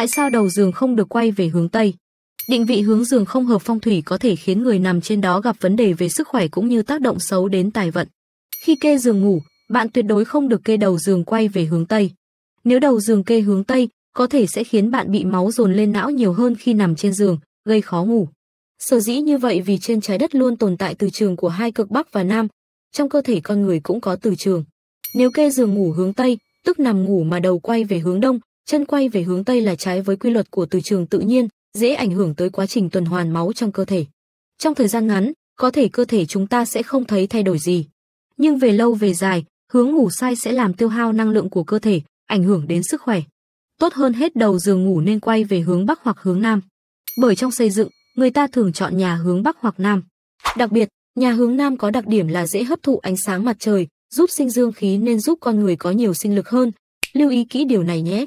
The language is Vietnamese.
tại sao đầu giường không được quay về hướng Tây. Định vị hướng giường không hợp phong thủy có thể khiến người nằm trên đó gặp vấn đề về sức khỏe cũng như tác động xấu đến tài vận. Khi kê giường ngủ, bạn tuyệt đối không được kê đầu giường quay về hướng Tây. Nếu đầu giường kê hướng Tây, có thể sẽ khiến bạn bị máu dồn lên não nhiều hơn khi nằm trên giường, gây khó ngủ. Sở dĩ như vậy vì trên trái đất luôn tồn tại từ trường của hai cực Bắc và Nam, trong cơ thể con người cũng có từ trường. Nếu kê giường ngủ hướng Tây, tức nằm ngủ mà đầu quay về hướng Đông, chân quay về hướng tây là trái với quy luật của từ trường tự nhiên, dễ ảnh hưởng tới quá trình tuần hoàn máu trong cơ thể. Trong thời gian ngắn, có thể cơ thể chúng ta sẽ không thấy thay đổi gì, nhưng về lâu về dài, hướng ngủ sai sẽ làm tiêu hao năng lượng của cơ thể, ảnh hưởng đến sức khỏe. Tốt hơn hết đầu giường ngủ nên quay về hướng bắc hoặc hướng nam. Bởi trong xây dựng, người ta thường chọn nhà hướng bắc hoặc nam. Đặc biệt, nhà hướng nam có đặc điểm là dễ hấp thụ ánh sáng mặt trời, giúp sinh dương khí nên giúp con người có nhiều sinh lực hơn. Lưu ý kỹ điều này nhé.